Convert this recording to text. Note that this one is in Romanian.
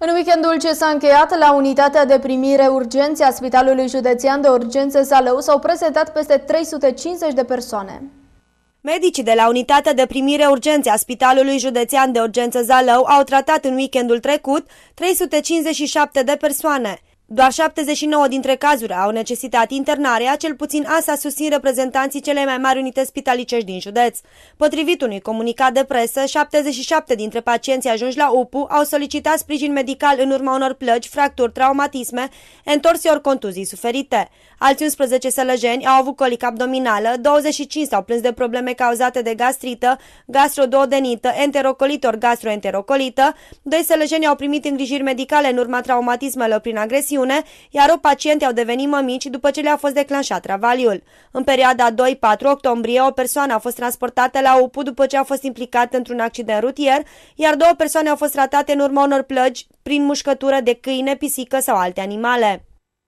În weekendul ce s-a încheiat la unitatea de primire urgențe a Spitalului Județean de Urgențe Salău s-au prezentat peste 350 de persoane. Medicii de la Unitatea de Primire Urgențe a Spitalului Județean de Urgență Zalău au tratat în weekendul trecut 357 de persoane. Doar 79 dintre cazuri au necesitat internarea, cel puțin asta susțin reprezentanții celei mai mari unități spitalicești din județ. Potrivit unui comunicat de presă, 77 dintre pacienții ajunși la UPU au solicitat sprijin medical în urma unor plăci, fracturi, traumatisme, entorsii ori contuzii suferite. Alți 11 sălăjeni au avut colic abdominală, 25 s-au plâns de probleme cauzate de gastrită, gastrododenită, enterocolită ori gastroenterocolită, 2 sălăjeni au primit îngrijiri medicale în urma traumatismelor prin agresiune, tensiune, iar o paciente au devenit mămici după ce le-a fost declanșat travaliul. În perioada 2-4 octombrie, o persoană a fost transportată la UPU după ce a fost implicată într-un accident rutier, iar două persoane au fost tratate în urma unor plăgi prin mușcătură de câine, pisică sau alte animale.